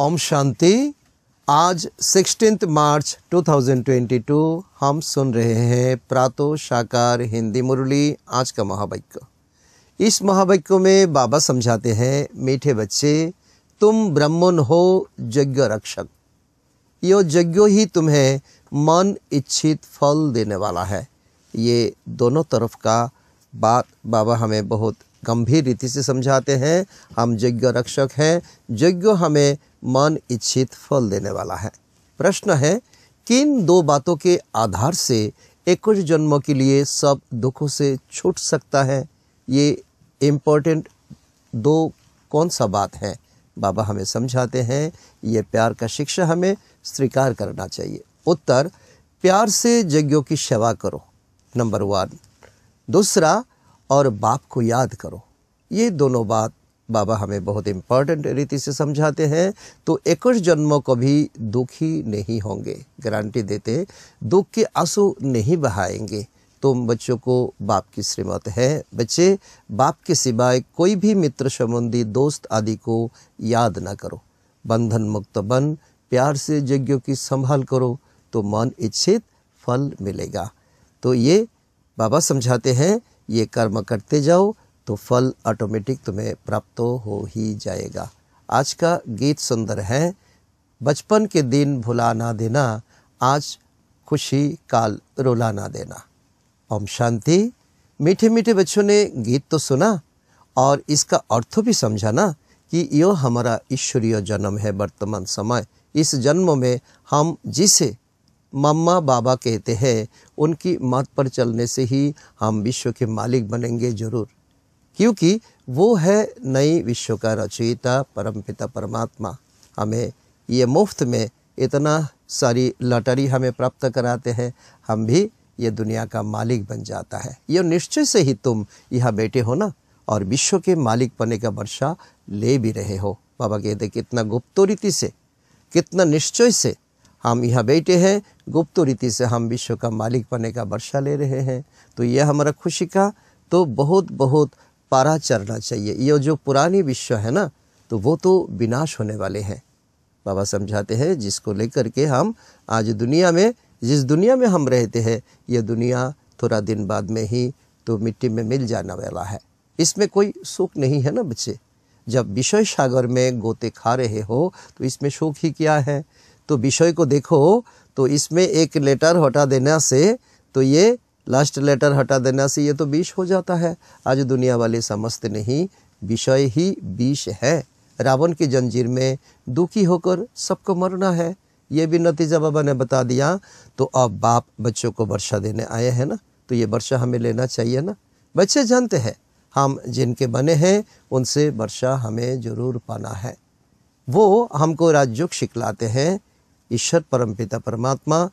ओम शांति आज सिक्सटीन मार्च 2022 हम सुन रहे हैं प्रातो साकार हिंदी मुरली आज का महावाक्य इस महावाक्य में बाबा समझाते हैं मीठे बच्चे तुम ब्राह्मण हो यज्ञ रक्षक यो यज्ञ ही तुम्हें मन इच्छित फल देने वाला है ये दोनों तरफ का बात बाबा हमें बहुत गंभीर रीति से समझाते हैं हम यज्ञ रक्षक हैं यज्ञ हमें मान इच्छित फल देने वाला है प्रश्न है किन दो बातों के आधार से एक जन्मों के लिए सब दुखों से छूट सकता है ये इम्पोर्टेंट दो कौन सा बात है बाबा हमें समझाते हैं ये प्यार का शिक्षा हमें स्वीकार करना चाहिए उत्तर प्यार से यज्ञों की सेवा करो नंबर वन दूसरा और बाप को याद करो ये दोनों बात बाबा हमें बहुत इम्पॉर्टेंट रीति से समझाते हैं तो एक जन्मों को भी दुखी नहीं होंगे गारंटी देते हैं दुख के आंसू नहीं बहाएंगे तुम तो बच्चों को बाप की श्रीमत है बच्चे बाप के सिवाय कोई भी मित्र संबंधी दोस्त आदि को याद ना करो बंधन मुक्त बन प्यार से यज्ञों की संभाल करो तो मन इच्छित फल मिलेगा तो ये बाबा समझाते हैं ये कर्म करते जाओ तो फल ऑटोमेटिक तुम्हें प्राप्त हो ही जाएगा आज का गीत सुंदर है बचपन के दिन भुला ना देना आज खुशी काल रुला ना देना ओम शांति मीठे मीठे बच्चों ने गीत तो सुना और इसका अर्थ भी समझा ना कि यो हमारा ईश्वरीय जन्म है वर्तमान समय इस जन्म में हम जिसे मम्मा बाबा कहते हैं उनकी मत पर चलने से ही हम विश्व के मालिक बनेंगे जरूर क्योंकि वो है नई विश्व का रचयिता परमपिता परमात्मा हमें ये मुफ्त में इतना सारी लॉटरी हमें प्राप्त कराते हैं हम भी ये दुनिया का मालिक बन जाता है ये निश्चय से ही तुम यहाँ बैठे हो ना और विश्व के मालिक बने का वर्षा ले भी रहे हो बाबा कहते कितना गुप्त रीति से कितना निश्चय से हम यहाँ बैठे हैं गुप्त रीति से हम विश्व का मालिक बने का वर्षा ले रहे हैं तो यह हमारा खुशी का तो बहुत बहुत पारा चढ़ना चाहिए ये जो पुरानी विश्व है ना तो वो तो विनाश होने वाले हैं बाबा समझाते हैं जिसको लेकर के हम आज दुनिया में जिस दुनिया में हम रहते हैं ये दुनिया थोड़ा दिन बाद में ही तो मिट्टी में मिल जाने वाला है इसमें कोई सुख नहीं है ना बच्चे जब विषय सागर में गोते खा रहे हो तो इसमें सुख ही क्या है तो विषय को देखो तो इसमें एक लेटर हटा देना से तो ये लास्ट लेटर हटा देना से ये तो विष हो जाता है आज दुनिया वाले समझते नहीं विषय ही विष है रावण की जंजीर में दुखी होकर सबको मरना है ये भी नतीजा बाबा ने बता दिया तो अब बाप बच्चों को वर्षा देने आए हैं ना तो ये वर्षा हमें लेना चाहिए ना बच्चे जानते हैं हम जिनके बने हैं उनसे वर्षा हमें जरूर पाना है वो हमको राजयोग सिखलाते हैं ईश्वर परमपिता परमात्मा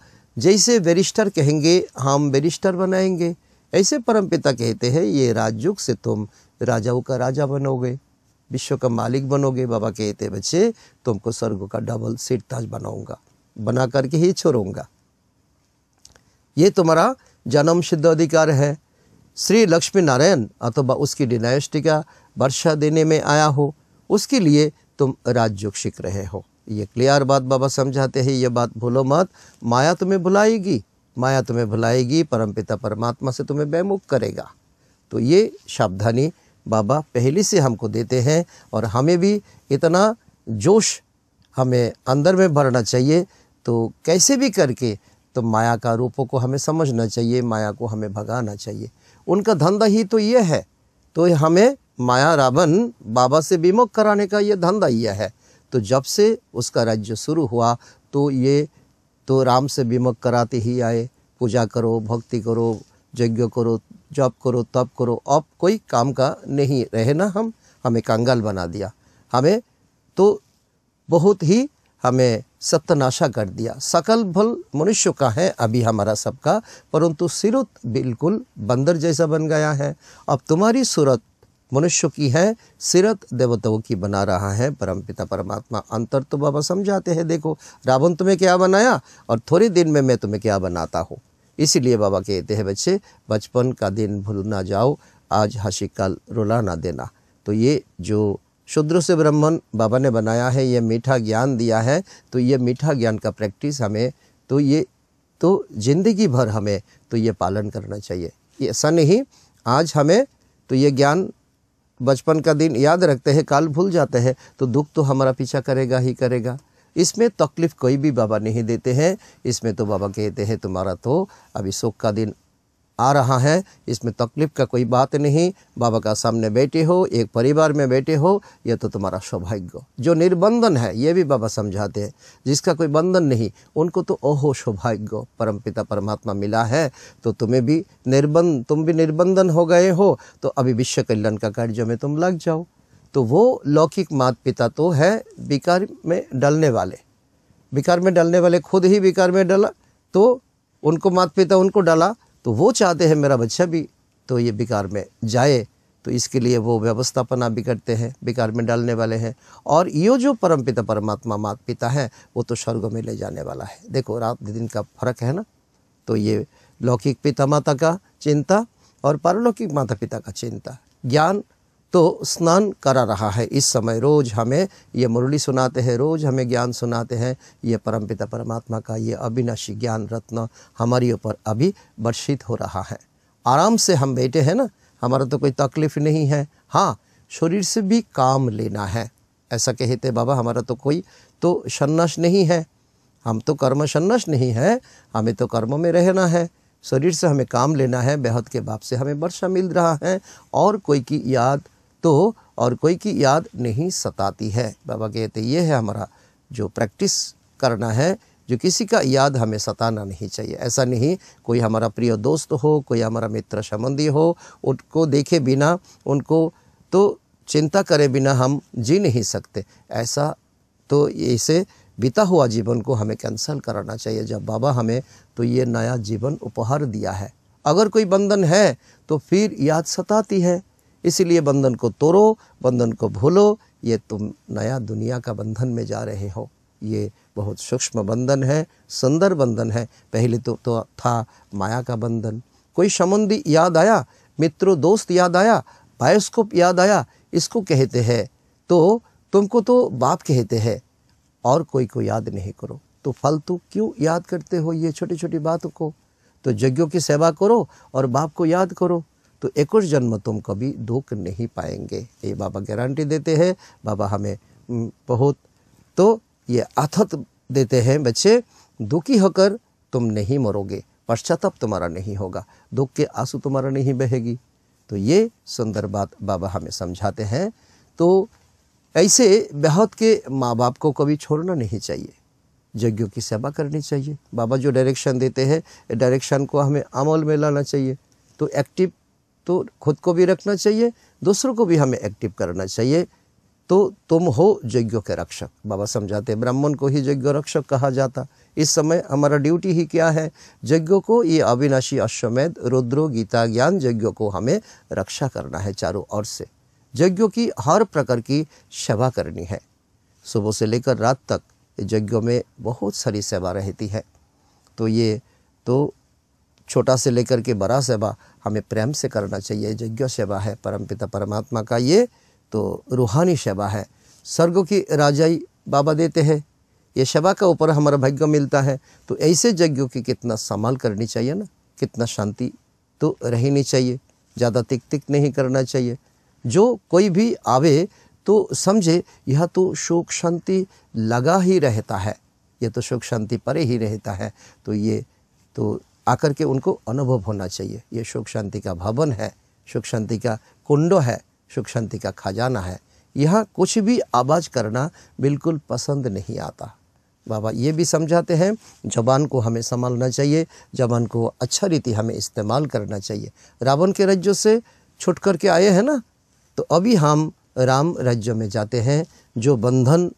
जैसे बैरिस्टर कहेंगे हम बैरिस्टर बनाएंगे ऐसे परमपिता कहते हैं ये राजयुग से तुम राजाओं का राजा बनोगे विश्व का मालिक बनोगे बाबा कहते बच्चे तुमको स्वर्ग का डबल सीट ताज बनाऊंगा बना करके ही छोड़ूंगा ये तुम्हारा जन्म सिद्ध अधिकार है श्री लक्ष्मी नारायण अथवा उसकी डिनायस्टी का वर्षा देने में आया हो उसके लिए तुम राजयुग सीख रहे हो ये क्लियर बात बाबा समझाते हैं ये बात भूलो मत माया तुम्हें भुलाएगी माया तुम्हें भुलाएगी परमपिता परमात्मा से तुम्हें बेमुख करेगा तो ये सावधानी बाबा पहले से हमको देते हैं और हमें भी इतना जोश हमें अंदर में भरना चाहिए तो कैसे भी करके तो माया का रूपों को हमें समझना चाहिए माया को हमें भगाना चाहिए उनका धंधा ही तो यह है तो हमें माया रावण बाबा से विमुख कराने का ये धंधा यह है तो जब से उसका राज्य शुरू हुआ तो ये तो राम से विमुख कराते ही आए पूजा करो भक्ति करो यज्ञ करो जप करो तप करो अब कोई काम का नहीं रहे ना हम हमें कंगाल बना दिया हमें तो बहुत ही हमें सत्यनाशा कर दिया सकल भल मनुष्य का है अभी हमारा सबका परंतु सिरुत बिल्कुल बंदर जैसा बन गया है अब तुम्हारी सूरत मनुष्य की है सिरत देवताओं की बना रहा है परम पिता परमात्मा अंतर तो बाबा समझाते हैं देखो रावण तुम्हें क्या बनाया और थोड़े दिन में मैं तुम्हें क्या बनाता हूँ इसीलिए बाबा कहते हैं बच्चे बचपन का दिन भूल ना जाओ आज हसी कल रुला ना देना तो ये जो शुद्र से ब्राह्मण बाबा ने बनाया है ये मीठा ज्ञान दिया है तो ये मीठा ज्ञान का प्रैक्टिस हमें तो ये तो ज़िंदगी भर हमें तो ये पालन करना चाहिए ऐसा नहीं आज हमें तो ये ज्ञान बचपन का दिन याद रखते हैं काल भूल जाते हैं तो दुख तो हमारा पीछा करेगा ही करेगा इसमें तकलीफ कोई भी बाबा नहीं देते हैं इसमें तो बाबा कहते हैं तुम्हारा तो अभी शोक का दिन आ रहा है इसमें तकलीफ का कोई बात नहीं बाबा का सामने बैठे हो एक परिवार में बैठे हो यह तो तुम्हारा सौभाग्य जो निर्बंधन है ये भी बाबा समझाते हैं जिसका कोई बंधन नहीं उनको तो ओहो सौभाग्य परम पिता परमात्मा मिला है तो तुम्हें भी निर्बंध तुम भी निर्बंधन हो गए हो तो अभी विश्व कल्याण का कार्य में तुम लग जाओ तो वो लौकिक मात पिता तो है विकार में डलने वाले विकार में डलने वाले खुद ही विकार में डला तो उनको माता पिता उनको डाला तो वो चाहते हैं मेरा बच्चा भी तो ये बेकार में जाए तो इसके लिए वो व्यवस्थापना भी करते हैं बेकार में डालने वाले हैं और यो जो परम पिता परमात्मा माता पिता हैं वो तो स्वर्ग में ले जाने वाला है देखो रात दिन का फर्क है ना तो ये लौकिक पिता माता का चिंता और पारलौकिक माता पिता का चिंता ज्ञान तो स्नान करा रहा है इस समय रोज हमें ये मुरली सुनाते हैं रोज हमें ज्ञान सुनाते हैं ये परमपिता परमात्मा का ये अविनाशी ज्ञान रत्न हमारे ऊपर अभी वर्षित हो रहा है आराम से हम बैठे हैं ना हमारा तो कोई तकलीफ नहीं है हाँ शरीर से भी काम लेना है ऐसा कहते बाबा हमारा तो कोई तो सन्नस नहीं है हम तो कर्म सन्नस नहीं है हमें तो कर्म में रहना है शरीर से हमें काम लेना है बेहद के बाप से हमें वर्षा मिल रहा है और कोई की याद तो और कोई की याद नहीं सताती है बाबा कहते ये है हमारा जो प्रैक्टिस करना है जो किसी का याद हमें सताना नहीं चाहिए ऐसा नहीं कोई हमारा प्रिय दोस्त हो कोई हमारा मित्र संबंधी हो उनको देखे बिना उनको तो चिंता करे बिना हम जी नहीं सकते ऐसा तो इसे बीता हुआ जीवन को हमें कैंसिल कराना चाहिए जब बाबा हमें तो ये नया जीवन उपहार दिया है अगर कोई बंधन है तो फिर याद सताती है इसीलिए बंधन को तोड़ो बंधन को भूलो ये तुम नया दुनिया का बंधन में जा रहे हो ये बहुत सूक्ष्म बंधन है सुंदर बंधन है पहले तो, तो था माया का बंधन कोई संबंधी याद आया मित्रों दोस्त याद आया बायोस्कोप याद आया इसको कहते हैं तो तुमको तो बाप कहते हैं और कोई को याद नहीं करो तो फालतू क्यों याद करते हो ये छोटी छोटी बातों को तो यज्ञों की सेवा करो और बाप को याद करो तो एक जन्म तुम कभी दुख नहीं पाएंगे ये बाबा गारंटी देते हैं बाबा हमें बहुत तो ये आथत देते हैं बच्चे दुखी होकर तुम नहीं मरोगे पश्चाताप तुम्हारा नहीं होगा दुख के आंसू तुम्हारा नहीं बहेगी तो ये सुंदर बात बाबा हमें समझाते हैं तो ऐसे बेहद के माँ बाप को कभी छोड़ना नहीं चाहिए यज्ञों की सेवा करनी चाहिए बाबा जो डायरेक्शन देते हैं डायरेक्शन को हमें अमल में लाना चाहिए तो एक्टिव तो खुद को भी रखना चाहिए दूसरों को भी हमें एक्टिव करना चाहिए तो तुम हो यज्ञों के रक्षक बाबा समझाते ब्राह्मण को ही यज्ञ रक्षक कहा जाता इस समय हमारा ड्यूटी ही क्या है यज्ञों को ये अविनाशी अश्वमेध रुद्रो गीता ज्ञान यज्ञों को हमें रक्षा करना है चारों ओर से यज्ञों की हर प्रकार की सेवा करनी है सुबह से लेकर रात तक यज्ञों में बहुत सारी सेवा रहती है तो ये तो छोटा से लेकर के बड़ा सेवा हमें प्रेम से करना चाहिए यज्ञ सेवा है परम पिता परमात्मा का ये तो रूहानी सेवा है स्वर्ग की राजाई बाबा देते हैं ये सेवा का ऊपर हमारा भाग्य मिलता है तो ऐसे यज्ञों की कितना संभाल करनी चाहिए ना कितना शांति तो रहनी चाहिए ज़्यादा तिक तिक नहीं करना चाहिए जो कोई भी आवे तो समझे यह तो सुख शांति लगा ही रहता है यह तो सुख शांति परे ही रहता है तो ये तो आकर के उनको अनुभव होना चाहिए ये सुख शांति का भवन है सुख शांति का कुंडो है सुख शांति का खजाना है यहाँ कुछ भी आवाज़ करना बिल्कुल पसंद नहीं आता बाबा ये भी समझाते हैं जबान को हमें संभालना चाहिए जबान को अच्छा रीति हमें इस्तेमाल करना चाहिए रावण के राज्यों से छुट करके आए हैं ना तो अभी हम राम राज्य में जाते हैं जो बंधन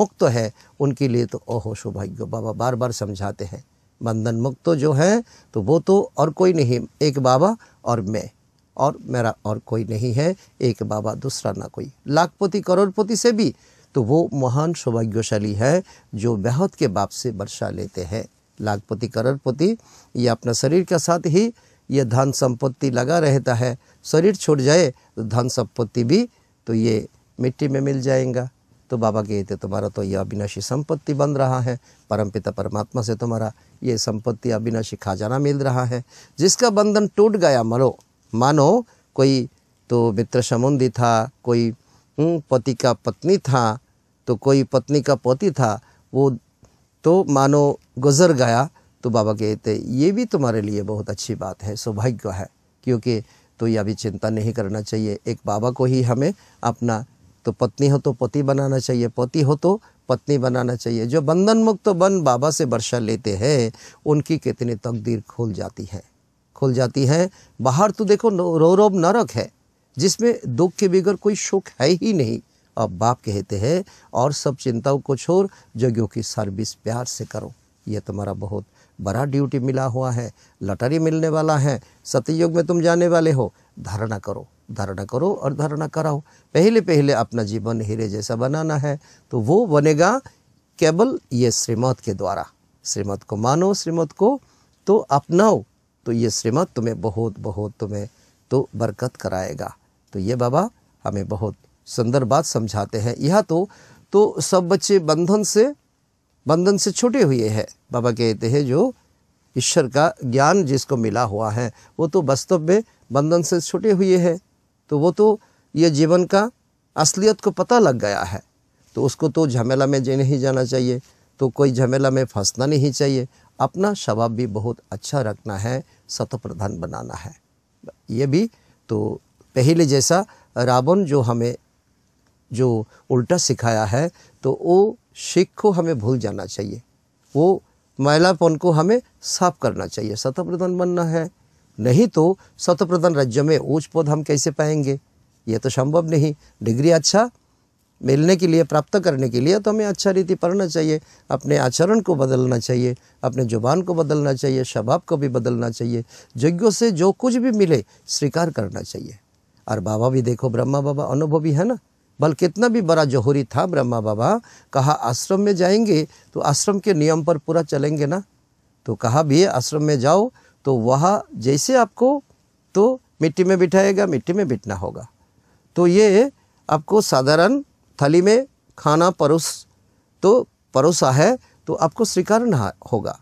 मुक्त है उनके लिए तो ओहो सौभाग्य बाबा बार बार समझाते हैं बंधन मुक्त तो जो हैं तो वो तो और कोई नहीं एक बाबा और मैं और मेरा और कोई नहीं है एक बाबा दूसरा ना कोई लाखपति करोड़पति से भी तो वो महान सौभाग्यशाली है जो बेहद के बाप से वर्षा लेते हैं लाखपति करोड़पति ये अपना शरीर के साथ ही ये धन संपत्ति लगा रहता है शरीर छोड़ जाए तो धन संपत्ति भी तो ये मिट्टी में मिल जाएगा तो बाबा कहते तुम्हारा तो ये अविनाशी संपत्ति बन रहा है परमपिता परमात्मा से तुम्हारा ये संपत्ति अविनाशी खजाना मिल रहा है जिसका बंधन टूट गया मरो मानो कोई तो मित्र समुंदी था कोई हम्म, पति का पत्नी था तो कोई पत्नी का पति था वो तो मानो गुजर गया तो बाबा कहते ये भी तुम्हारे लिए बहुत अच्छी बात है सौभाग्य है क्योंकि तो ये अभी चिंता नहीं करना चाहिए एक बाबा को ही हमें अपना तो पत्नी हो तो पति बनाना चाहिए पति हो तो पत्नी बनाना चाहिए जो बंधन मुक्त बन बाबा से वर्षा लेते हैं उनकी कितनी तकदीर खुल जाती है खुल जाती है बाहर तो देखो रौरव नरक है जिसमें दुख के बगैर कोई सुख है ही नहीं अब बाप कहते हैं और सब चिंताओं को छोड़ जगहों की सर्विस प्यार से करो ये तुम्हारा बहुत बड़ा ड्यूटी मिला हुआ है लटरी मिलने वाला है सतयुग में तुम जाने वाले हो धारणा करो धारणा करो और धारणा कराओ पहले पहले अपना जीवन हीरे जैसा बनाना है तो वो बनेगा केवल ये श्रीमत के द्वारा श्रीमत को मानो श्रीमत को तो अपनाओ तो ये श्रीमत तुम्हें बहुत बहुत तुम्हें तो बरकत कराएगा तो ये बाबा हमें बहुत सुंदर बात समझाते हैं यह तो तो सब बच्चे बंधन से बंधन से छुटे हुए हैं बाबा कहते हैं जो ईश्वर का ज्ञान जिसको मिला हुआ है वो तो वास्तव में बंधन से छुटे हुए हैं तो वो तो ये जीवन का असलियत को पता लग गया है तो उसको तो झमेला में जी नहीं जाना चाहिए तो कोई झमेला में फंसना नहीं चाहिए अपना स्वभाव भी बहुत अच्छा रखना है सतप्रधान बनाना है ये भी तो पहले जैसा रावण जो हमें जो उल्टा सिखाया है तो वो शिख को हमें भूल जाना चाहिए वो मैलापन को हमें साफ करना चाहिए सतप्रधान बनना है नहीं तो सत प्रधान राज्य में उच्च पद हम कैसे पाएंगे ये तो संभव नहीं डिग्री अच्छा मिलने के लिए प्राप्त करने के लिए तो हमें अच्छा रीति पढ़ना चाहिए अपने आचरण को बदलना चाहिए अपने जुबान को बदलना चाहिए शबाब को भी बदलना चाहिए यज्ञों से जो कुछ भी मिले स्वीकार करना चाहिए और बाबा भी देखो ब्रह्मा बाबा अनुभवी है ना बल कितना भी बड़ा जोहरी था ब्रह्मा बाबा कहा आश्रम में जाएंगे तो आश्रम के नियम पर पूरा चलेंगे ना तो कहा भी आश्रम में जाओ तो वह जैसे आपको तो मिट्टी में बिठाएगा मिट्टी में बिठना होगा तो ये आपको साधारण थाली में खाना परोस तो परोसा है तो आपको स्वीकार न होगा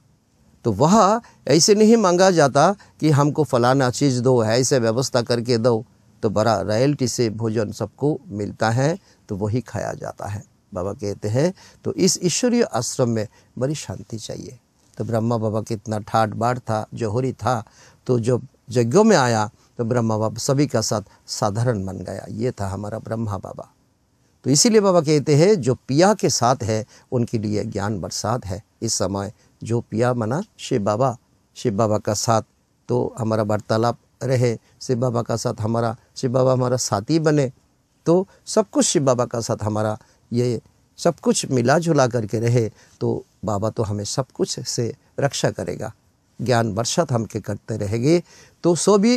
तो वह ऐसे नहीं मांगा जाता कि हमको फलाना चीज़ दो ऐसे व्यवस्था करके दो तो बड़ा रॉयल्टी से भोजन सबको मिलता है तो वही खाया जाता है बाबा कहते हैं तो इस ईश्वरीय आश्रम में बड़ी शांति चाहिए तो ब्रह्मा बाबा की इतना ठाट बाट था जोहरी था तो जब यज्ञों में आया तो ब्रह्मा बाबा सभी का साथ साधारण बन गया ये था हमारा ब्रह्मा बाबा तो इसीलिए बाबा कहते हैं जो पिया के साथ है उनके लिए ज्ञान बरसात है इस समय जो पिया मना शिव बाबा शिव बाबा का साथ तो हमारा वार्तालाप रहे शिव बाबा का साथ हमारा शिव बाबा हमारा साथी बने तो सब कुछ शिव बाबा का साथ हमारा ये सब कुछ मिला जुला करके रहे तो बाबा तो हमें सब कुछ से रक्षा करेगा ज्ञान वर्षात हम के करते रहेंगे तो सो भी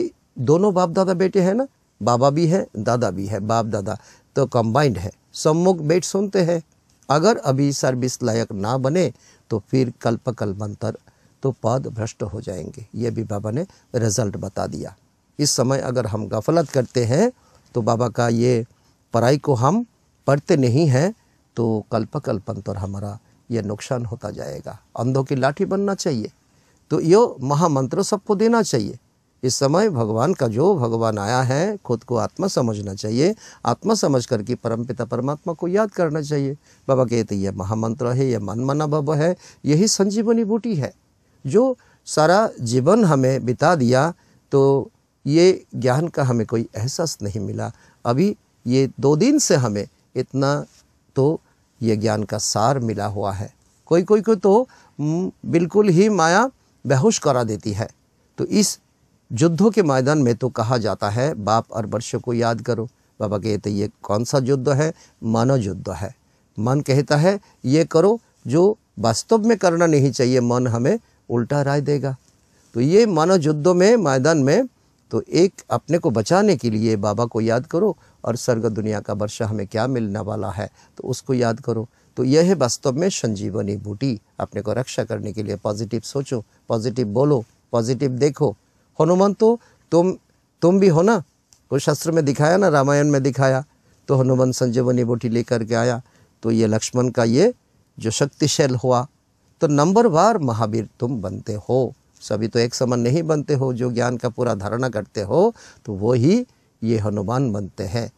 दोनों बाप दादा बेटे हैं ना बाबा भी है दादा भी तो है बाप दादा तो कंबाइंड है सम्मुख बेट सुनते हैं अगर अभी सर्विस लायक ना बने तो फिर कल्प कल्पंतर तो पद भ्रष्ट हो जाएंगे ये भी बाबा ने रिजल्ट बता दिया इस समय अगर हम गफलत करते हैं तो बाबा का ये पढ़ाई को हम पढ़ते नहीं हैं तो कल्प कल्पंतर हमारा ये नुकसान होता जाएगा अंधों की लाठी बनना चाहिए तो यो महामंत्र सबको देना चाहिए इस समय भगवान का जो भगवान आया है खुद को आत्मा समझना चाहिए आत्मा समझ करके परम पिता परमात्मा को याद करना चाहिए बाबा कहते यह महामंत्र है यह मना बाबा है यही संजीवनी बूटी है जो सारा जीवन हमें बिता दिया तो ये ज्ञान का हमें कोई एहसास नहीं मिला अभी ये दो दिन से हमें इतना तो ये ज्ञान का सार मिला हुआ है कोई कोई को तो बिल्कुल ही माया बेहोश करा देती है तो इस युद्धों के मैदान में तो कहा जाता है बाप और वर्षों को याद करो बाबा कहते ये कौन सा युद्ध है मानव युद्ध है मन कहता है ये करो जो वास्तव में करना नहीं चाहिए मन हमें उल्टा राय देगा तो ये मानव युद्धों में मैदान में तो एक अपने को बचाने के लिए बाबा को याद करो और स्वर्ग दुनिया का वर्षा हमें क्या मिलने वाला है तो उसको याद करो तो यह है वास्तव में संजीवनी बूटी अपने को रक्षा करने के लिए पॉजिटिव सोचो पॉजिटिव बोलो पॉजिटिव देखो हनुमान तो तुम तुम भी हो ना वो शास्त्र में दिखाया ना रामायण में दिखाया तो हनुमान संजीवनी बूटी लेकर के आया तो ये लक्ष्मण का ये जो शक्तिशैल हुआ तो नंबर बार महावीर तुम बनते हो सभी तो एक समान नहीं बनते हो जो ज्ञान का पूरा धारणा करते हो तो वो ही ये हनुमान बनते हैं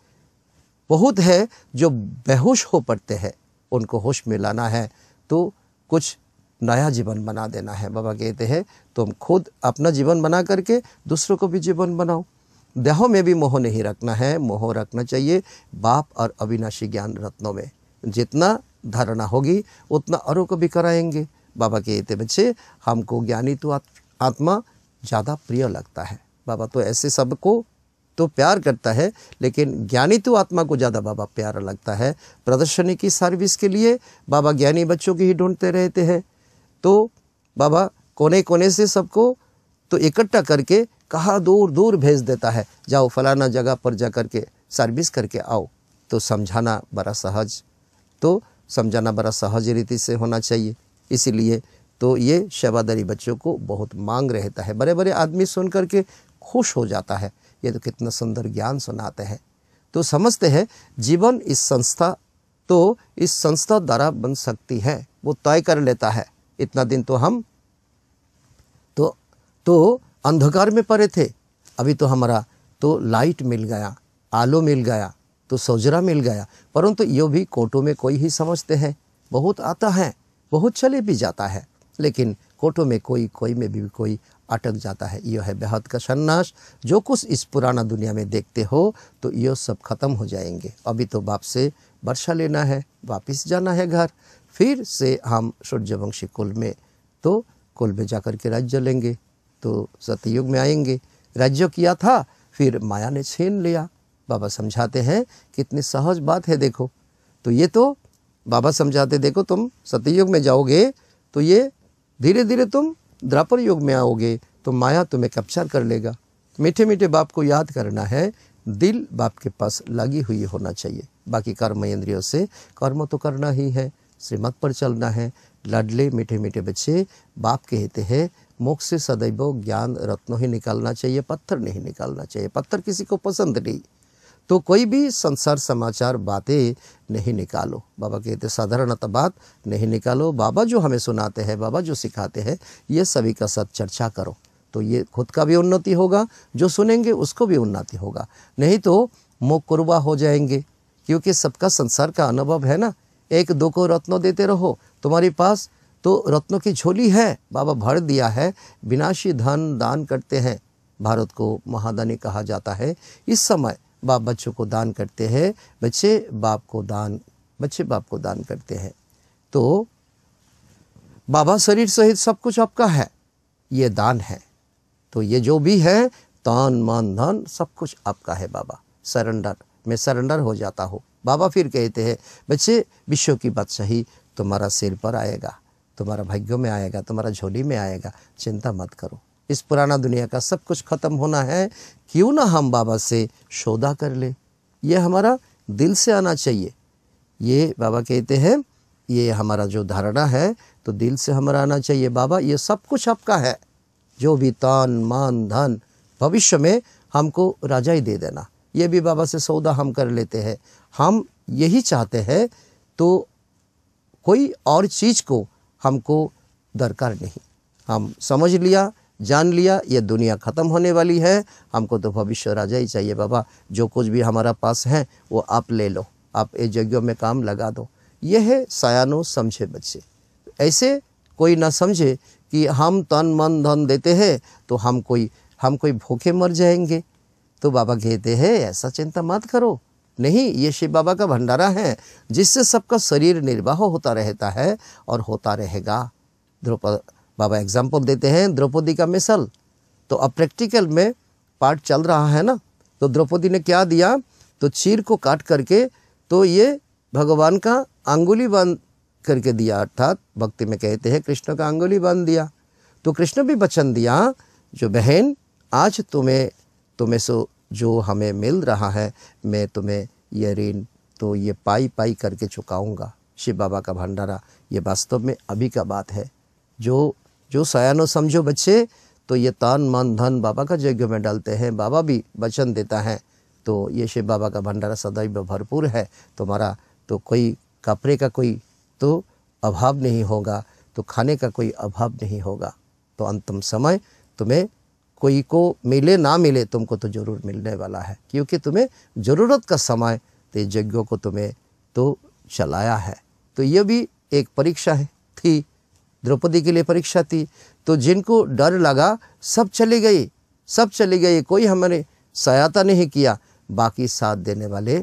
बहुत है जो बेहोश हो पड़ते हैं उनको होश में लाना है तो कुछ नया जीवन बना देना है बाबा कहते हैं तुम खुद अपना जीवन बना करके दूसरों को भी जीवन बनाओ देहों में भी मोह नहीं रखना है मोह रखना चाहिए बाप और अविनाशी ज्ञान रत्नों में जितना धारणा होगी उतना औरों को भी कराएंगे बाबा कहते बच्चे हमको ज्ञानी तो आत्मा ज़्यादा प्रिय लगता है बाबा तो ऐसे सबको तो प्यार करता है लेकिन ज्ञानी तो आत्मा को ज़्यादा बाबा प्यारा लगता है प्रदर्शनी की सर्विस के लिए बाबा ज्ञानी बच्चों की ही ढूंढते रहते हैं तो बाबा कोने कोने से सबको तो इकट्ठा करके कहाँ दूर दूर भेज देता है जाओ फलाना जगह पर जा कर के सर्विस करके आओ तो समझाना बड़ा सहज तो समझाना बड़ा सहज रीति से होना चाहिए इसीलिए तो ये शवादारी बच्चों को बहुत मांग रहता है बड़े बड़े आदमी सुन करके खुश हो जाता है ये तो कितना सुंदर ज्ञान सुनाते हैं तो समझते हैं जीवन इस संस्था तो इस संस्था द्वारा बन सकती है वो तय कर लेता है इतना दिन तो हम तो तो अंधकार में पड़े थे अभी तो हमारा तो लाइट मिल गया आलो मिल गया तो सौजरा मिल गया परंतु यो भी कोटों में कोई ही समझते हैं बहुत आता है बहुत चले भी जाता है लेकिन कोटों में कोई कोई में भी कोई अटक जाता है यह है बेहद का सन्नाश जो कुछ इस पुराना दुनिया में देखते हो तो यो सब खत्म हो जाएंगे अभी तो बाप से वर्षा लेना है वापस जाना है घर फिर से हम सूर्यवंशी कुल में तो कुल में जाकर के राज्य लेंगे तो सतयुग में आएंगे राज्य किया था फिर माया ने छीन लिया बाबा समझाते हैं कितनी सहज बात है देखो तो ये तो बाबा समझाते देखो तुम सतयुग में जाओगे तो ये धीरे धीरे तुम द्रापर युग में आओगे तो माया तुम्हें कब्जा कर लेगा मीठे मीठे बाप को याद करना है दिल बाप के पास लगी हुई होना चाहिए बाकी कर्म इंद्रियों से कर्म तो करना ही है श्रीमत पर चलना है लडले मीठे मीठे बच्चे बाप कहते हैं मुख से सदैव ज्ञान रत्नों ही निकालना चाहिए पत्थर नहीं निकालना चाहिए पत्थर किसी को पसंद नहीं तो कोई भी संसार समाचार बातें नहीं निकालो बाबा कहते साधारणतः बात नहीं निकालो बाबा जो हमें सुनाते हैं बाबा जो सिखाते हैं ये सभी का साथ चर्चा करो तो ये खुद का भी उन्नति होगा जो सुनेंगे उसको भी उन्नति होगा नहीं तो मोकुरबा हो जाएंगे क्योंकि सबका संसार का अनुभव है ना एक दो को रत्नों देते रहो तुम्हारे पास तो रत्नों की झोली है बाबा भर दिया है विनाशी धन दान करते हैं भारत को महादानी कहा जाता है इस समय बाप बच्चों को दान करते हैं बच्चे बाप को दान बच्चे बाप को दान करते हैं तो बाबा शरीर सहित सब कुछ आपका है ये दान है तो ये जो भी है तान मान धन सब कुछ आपका है बाबा सरेंडर मैं सरेंडर हो जाता हूँ बाबा फिर कहते हैं बच्चे विश्व की बादशाही तुम्हारा सिर पर आएगा तुम्हारा भाग्यों में आएगा तुम्हारा झोली में आएगा चिंता मत करो इस पुराना दुनिया का सब कुछ ख़त्म होना है क्यों ना हम बाबा से सौदा कर ले ये हमारा दिल से आना चाहिए ये बाबा कहते हैं ये हमारा जो धारणा है तो दिल से हमारा आना चाहिए बाबा ये सब कुछ आपका है जो भी तान मान धन भविष्य में हमको राजा ही दे देना ये भी बाबा से सौदा हम कर लेते हैं हम यही चाहते हैं तो कोई और चीज़ को हमको दरकार नहीं हम समझ लिया जान लिया ये दुनिया ख़त्म होने वाली है हमको तो भविष्य राजा ही चाहिए बाबा जो कुछ भी हमारा पास है वो आप ले लो आप ये यज्ञों में काम लगा दो यह है सयानो समझे बच्चे ऐसे कोई ना समझे कि हम तन मन धन देते हैं तो हम कोई हम कोई भूखे मर जाएंगे तो बाबा कहते हैं ऐसा चिंता मत करो नहीं ये शिव बाबा का भंडारा है जिससे सबका शरीर निर्वाह होता रहता है और होता रहेगा ध्रुपद बाबा एग्जाम्पल देते हैं द्रौपदी का मिसल तो अब प्रैक्टिकल में पार्ट चल रहा है ना तो द्रौपदी ने क्या दिया तो चीर को काट करके तो ये भगवान का अंगुली बांध करके दिया अर्थात भक्ति में कहते हैं कृष्ण का अंगुली बांध दिया तो कृष्ण भी वचन दिया जो बहन आज तुम्हें तुम्हें सो जो हमें मिल रहा है मैं तुम्हें ये ऋण तो ये पाई पाई करके चुकाऊंगा शिव बाबा का भंडारा ये वास्तव में अभी का बात है जो जो सयानो समझो बच्चे तो ये तान मान धन बाबा का यज्ञ में डालते हैं बाबा भी वचन देता है तो ये शिव बाबा का भंडारा सदैव भरपूर है तुम्हारा तो, तो कोई कपड़े का कोई तो अभाव नहीं होगा तो खाने का कोई अभाव नहीं होगा तो अंतम समय तुम्हें कोई को मिले ना मिले तुमको तो जरूर मिलने वाला है क्योंकि तुम्हें ज़रूरत का समय तो यज्ञों को तुम्हें तो चलाया है तो ये भी एक परीक्षा है थी द्रौपदी के लिए परीक्षा थी तो जिनको डर लगा सब चले गए सब चले गए कोई हमारे सहायता नहीं किया बाकी साथ देने वाले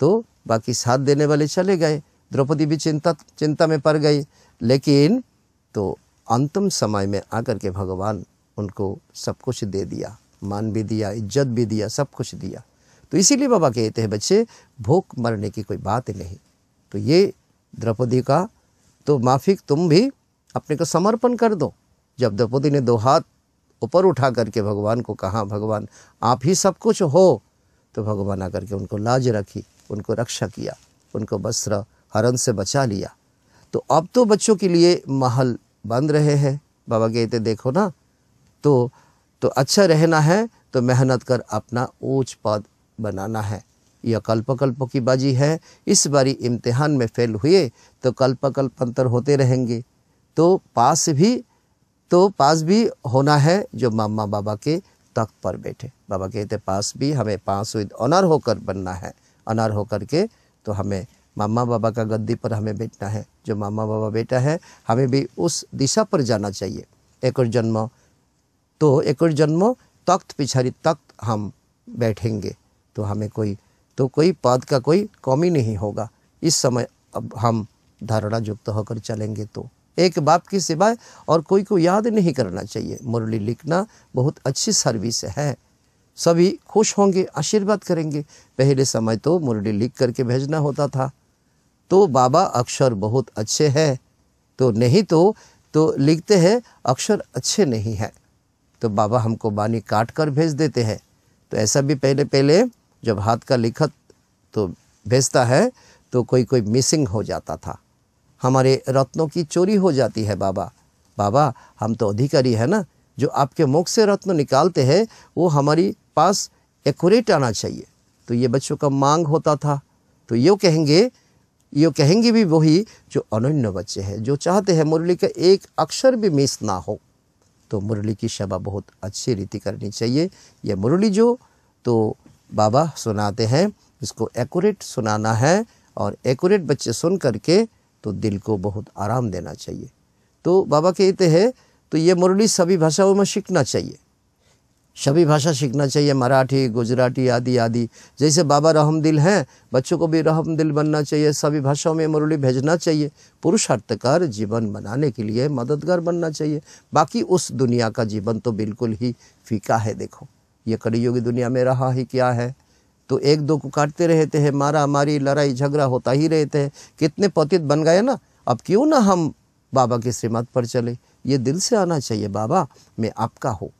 तो बाकी साथ देने वाले चले गए द्रौपदी भी चिंता चिंता में पड़ गई लेकिन तो अंतिम समय में आकर के भगवान उनको सब कुछ दे दिया मान भी दिया इज्जत भी दिया सब कुछ दिया तो इसीलिए बाबा कहते हैं बच्चे भूख मरने की कोई बात नहीं तो ये द्रौपदी का तो माफिक तुम भी अपने को समर्पण कर दो जब द्रौपदी ने दो हाथ ऊपर उठा करके भगवान को कहा भगवान आप ही सब कुछ हो तो भगवान आकर के उनको लाज रखी उनको रक्षा किया उनको वस्त्र हरण से बचा लिया तो अब तो बच्चों के लिए महल बंद रहे हैं बाबा कहते देखो ना तो तो अच्छा रहना है तो मेहनत कर अपना ऊंच पद बनाना है यह कल्पकल्प की बाजी है इस बारी इम्तिहान में फेल हुए तो कल्पकल्प अंतर होते रहेंगे तो पास भी तो पास भी होना है जो मामा बाबा के तख्त पर बैठे बाबा कहते पास भी हमें पास विद ऑनर होकर बनना है ऑनर होकर के तो हमें मामा बाबा का गद्दी पर हमें बैठना है जो मामा बाबा बैठा है हमें भी उस दिशा पर जाना चाहिए एक और जन्म तो एक और जन्म तख्त पिछड़ी तख्त हम बैठेंगे तो हमें कोई तो कोई पद का कोई कमी नहीं होगा इस समय अब हम धारणा युक्त होकर चलेंगे तो एक बाप के सिवाय और कोई को याद नहीं करना चाहिए मुरली लिखना बहुत अच्छी सर्विस है सभी खुश होंगे आशीर्वाद करेंगे पहले समय तो मुरली लिख करके भेजना होता था तो बाबा अक्षर बहुत अच्छे हैं तो नहीं तो तो लिखते हैं अक्षर अच्छे नहीं हैं तो बाबा हमको बानी काट कर भेज देते हैं तो ऐसा भी पहले पहले जब हाथ का लिखत तो भेजता है तो कोई कोई मिसिंग हो जाता था हमारे रत्नों की चोरी हो जाती है बाबा बाबा हम तो अधिकारी है ना जो आपके मुख से रत्न निकालते हैं वो हमारी पास एकट आना चाहिए तो ये बच्चों का मांग होता था तो यो कहेंगे यो कहेंगे भी वही जो अनन्य बच्चे हैं जो चाहते हैं मुरली का एक अक्षर भी मिस ना हो तो मुरली की शबा बहुत अच्छी रीति करनी चाहिए ये मुरली जो तो बाबा सुनाते हैं इसको एकट सुनाना है और एकट बच्चे सुन करके तो दिल को बहुत आराम देना चाहिए तो बाबा कहते हैं तो ये मुरली सभी भाषाओं में सीखना चाहिए सभी भाषा सीखना चाहिए मराठी गुजराती आदि आदि जैसे बाबा रहम दिल हैं बच्चों को भी रहम दिल बनना चाहिए सभी भाषाओं में मुरली भेजना चाहिए पुरुषार्थकार जीवन बनाने के लिए मददगार बनना चाहिए बाकी उस दुनिया का जीवन तो बिल्कुल ही फीका है देखो ये कड़ी दुनिया में रहा ही क्या है तो एक दो को काटते रहते हैं मारा मारी लड़ाई झगड़ा होता ही रहते हैं कितने पतित बन गए ना अब क्यों ना हम बाबा के श्रीमत पर चले ये दिल से आना चाहिए बाबा मैं आपका हूँ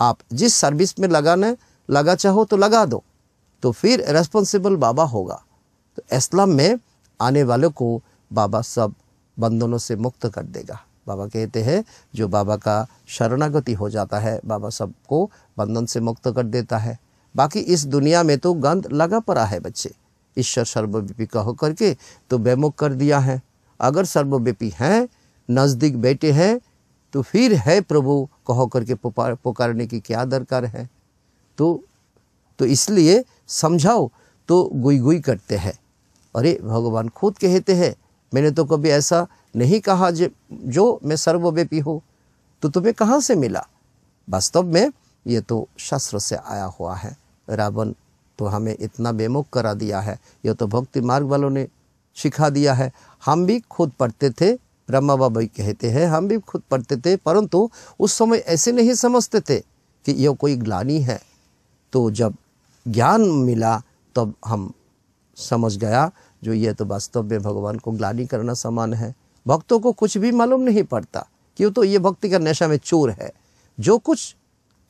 आप जिस सर्विस में लगाने लगा चाहो तो लगा दो तो फिर रेस्पॉन्सिबल बाबा होगा तो इस्लाम में आने वालों को बाबा सब बंधनों से मुक्त कर देगा बाबा कहते हैं जो बाबा का शरणागति हो जाता है बाबा सबको बंधन से मुक्त कर देता है बाकी इस दुनिया में तो गंध लगा पड़ा है बच्चे ईश्वर सर्वव्यापी कह करके के तो बेमुख कर दिया है अगर सर्वव्यापी हैं नज़दीक बैठे हैं तो फिर है प्रभु कहो करके पुकार पुकारने की क्या दरकार है तो तो इसलिए समझाओ तो गुई गुई करते हैं अरे भगवान खुद कहते हैं मैंने तो कभी ऐसा नहीं कहा जो मैं सर्वव्यापी हूँ तो तुम्हें कहाँ से मिला वास्तव में ये तो शास्त्र से आया हुआ है रावण तो हमें इतना बेमुख करा दिया है ये तो भक्ति मार्ग वालों ने सिखा दिया है हम भी खुद पढ़ते थे ब्रह्मा बाबा कहते हैं हम भी खुद पढ़ते थे परंतु उस समय ऐसे नहीं समझते थे कि यह कोई ग्लानी है तो जब ज्ञान मिला तब हम समझ गया जो ये तो वास्तव में भगवान को ग्लानी करना समान है भक्तों को कुछ भी मालूम नहीं पड़ता क्यों तो ये भक्ति का नशा में चोर है जो कुछ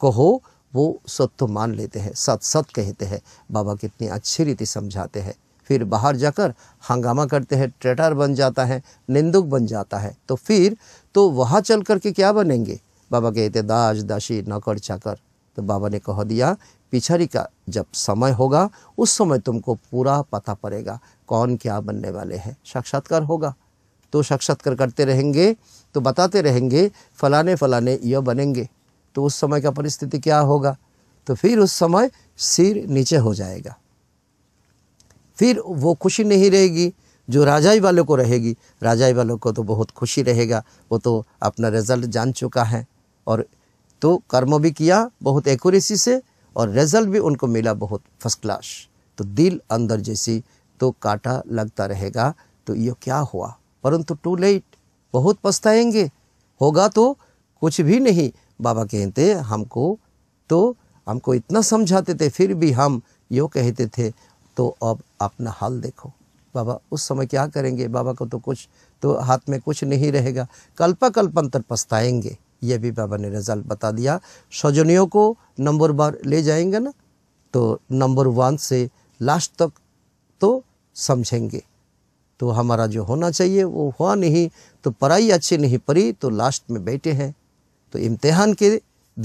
कहो वो सत्य तो मान लेते हैं सत सत कहते हैं बाबा कितनी अच्छी रीति समझाते हैं फिर बाहर जाकर हंगामा करते हैं ट्रेटर बन जाता है निंदुक बन जाता है तो फिर तो वहाँ चल कर के क्या बनेंगे बाबा कहते दाज दासी नौकर चाकर तो बाबा ने कह दिया पिछड़ी का जब समय होगा उस समय तुमको पूरा पता पड़ेगा कौन क्या बनने वाले हैं साक्षात्कार होगा तो साक्षात्कार करते रहेंगे तो बताते रहेंगे फलाने फलाने यह बनेंगे तो उस समय का परिस्थिति क्या होगा तो फिर उस समय सिर नीचे हो जाएगा फिर वो खुशी नहीं रहेगी जो राजाई वालों को रहेगी राजाई वालों को तो बहुत खुशी रहेगा वो तो अपना रिजल्ट जान चुका है और तो कर्म भी किया बहुत एक्यूरेसी से और रिजल्ट भी उनको मिला बहुत फर्स्ट क्लास तो दिल अंदर जैसी तो काटा लगता रहेगा तो ये क्या हुआ परंतु टू लेट बहुत पछताएंगे होगा तो कुछ भी नहीं बाबा कहते हमको तो हमको इतना समझाते थे फिर भी हम यो कहते थे तो अब अपना हाल देखो बाबा उस समय क्या करेंगे बाबा को तो कुछ तो हाथ में कुछ नहीं रहेगा कल्पा अंतर पछताएंगे यह भी बाबा ने रिजल्ट बता दिया सजनियों को नंबर बार ले जाएंगे ना तो नंबर वन से लास्ट तक तो समझेंगे तो हमारा जो होना चाहिए वो हुआ नहीं तो पढ़ाई अच्छी नहीं पड़ी तो लास्ट में बैठे हैं तो इम्तहान के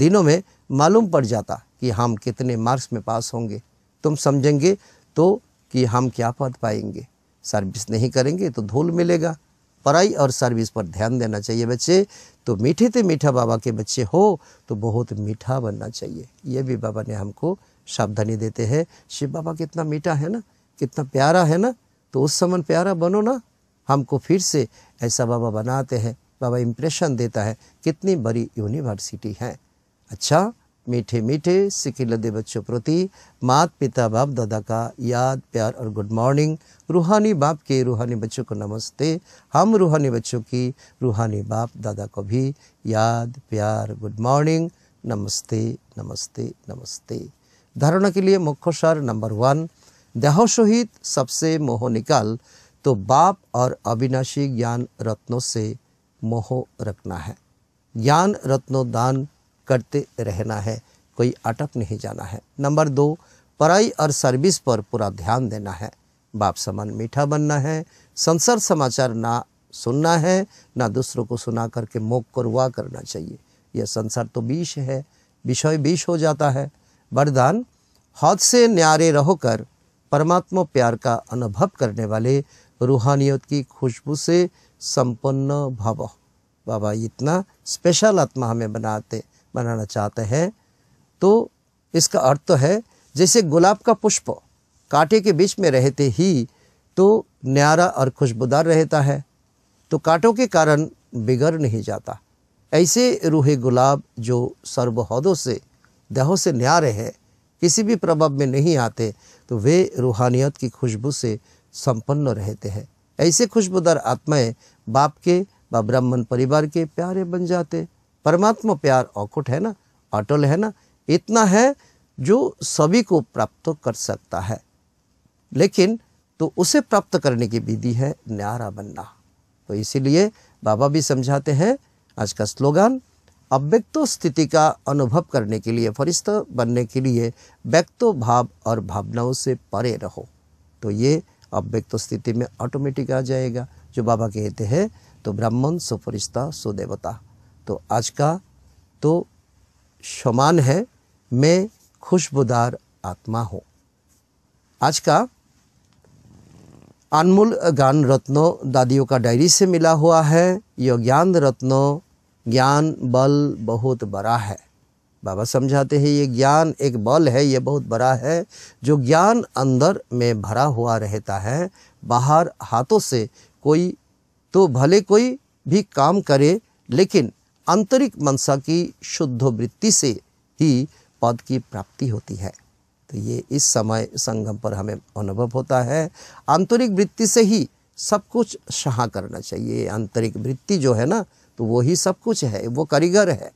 दिनों में मालूम पड़ जाता कि हम कितने मार्क्स में पास होंगे तुम समझेंगे तो कि हम क्या पद पाएंगे सर्विस नहीं करेंगे तो धूल मिलेगा पढ़ाई और सर्विस पर ध्यान देना चाहिए बच्चे तो मीठे थे मीठा बाबा के बच्चे हो तो बहुत मीठा बनना चाहिए ये भी बाबा ने हमको सावधानी देते हैं शिव बाबा कितना मीठा है ना कितना प्यारा है ना तो उस समय प्यारा बनो ना हमको फिर से ऐसा बाबा बनाते हैं बाबा इम्प्रेशन देता है कितनी बड़ी यूनिवर्सिटी है अच्छा मीठे मीठे सिकिलदे बच्चों प्रति मात पिता बाप दादा का याद प्यार और गुड मॉर्निंग रूहानी बाप के रूहानी बच्चों को नमस्ते हम रूहानी बच्चों की रूहानी बाप दादा को भी याद प्यार गुड मॉर्निंग नमस्ते नमस्ते नमस्ते धारणा के लिए मुख्य सार नंबर वन देह सहित सबसे मोह निकाल तो बाप और अविनाशी ज्ञान रत्नों से मोह रखना है ज्ञान रत्नोदान करते रहना है कोई अटक नहीं जाना है नंबर दो पढ़ाई और सर्विस पर पूरा ध्यान देना है बाप समान मीठा बनना है संसार समाचार ना सुनना है ना दूसरों को सुना करके मोक करवा करना चाहिए यह संसार तो विष है विषय विष हो जाता है वरदान हाथ से न्यारे रहकर परमात्मा प्यार का अनुभव करने वाले रूहानियत की खुशबू से संपन्न भव बाबा इतना स्पेशल आत्मा हमें बनाते बनाना चाहते हैं तो इसका अर्थ तो है जैसे गुलाब का पुष्प कांटे के बीच में रहते ही तो न्यारा और खुशबूदार रहता है तो कांटों के कारण बिगड़ नहीं जाता ऐसे रूहे गुलाब जो सर्वहदों से देहों से न्यारे हैं किसी भी प्रभाव में नहीं आते तो वे रूहानियत की खुशबू से संपन्न रहते हैं ऐसे खुशबूदार आत्माएं बाप के व ब्राह्मण परिवार के प्यारे बन जाते परमात्मा प्यार अकुट है ना अटल है ना इतना है जो सभी को प्राप्त कर सकता है लेकिन तो उसे प्राप्त करने की विधि है न्यारा बनना तो इसीलिए बाबा भी समझाते हैं आज का स्लोगान अव्यक्तो स्थिति का अनुभव करने के लिए फरिश्ता बनने के लिए व्यक्तो भाव और भावनाओं से परे रहो तो ये अव्यक्त स्थिति में ऑटोमेटिक आ जाएगा जो बाबा कहते हैं तो ब्राह्मण सुपरिश्ता सुदेवता तो आज का तो समान है मैं खुशबुदार आत्मा हूँ आज का अनमोल ज्ञान रत्नों दादियों का डायरी से मिला हुआ है यह ज्ञान रत्नों ज्ञान बल बहुत बड़ा है बाबा समझाते हैं ये ज्ञान एक बल है ये बहुत बड़ा है जो ज्ञान अंदर में भरा हुआ रहता है बाहर हाथों से कोई तो भले कोई भी काम करे लेकिन आंतरिक मनसा की शुद्ध वृत्ति से ही पद की प्राप्ति होती है तो ये इस समय संगम पर हमें अनुभव होता है आंतरिक वृत्ति से ही सब कुछ सहा करना चाहिए आंतरिक वृत्ति जो है ना तो वो ही सब कुछ है वो कारीगर है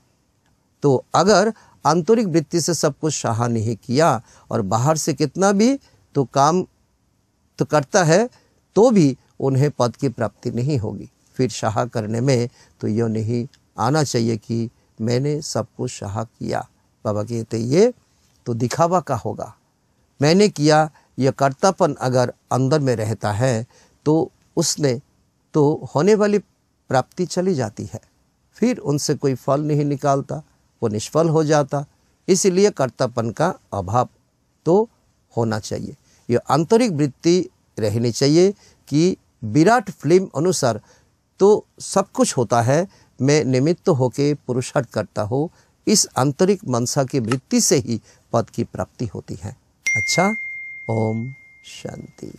तो अगर आंतरिक वृत्ति से सब कुछ सहा नहीं किया और बाहर से कितना भी तो काम तो करता है तो भी उन्हें पद की प्राप्ति नहीं होगी फिर सहा करने में तो यह नहीं आना चाहिए कि मैंने सब कुछ सहा किया बाबा कहते ये तो दिखावा का होगा मैंने किया यह कर्तापन अगर अंदर में रहता है तो उसने तो होने वाली प्राप्ति चली जाती है फिर उनसे कोई फल नहीं निकालता वो निष्फल हो जाता इसलिए कर्तापन का अभाव तो होना चाहिए यह आंतरिक वृत्ति रहनी चाहिए कि विराट फिल्म अनुसार तो सब कुछ होता है मैं निमित्त होकर पुरुषार्थ करता हूँ इस आंतरिक मनसा की वृत्ति से ही पद की प्राप्ति होती है अच्छा ओम शांति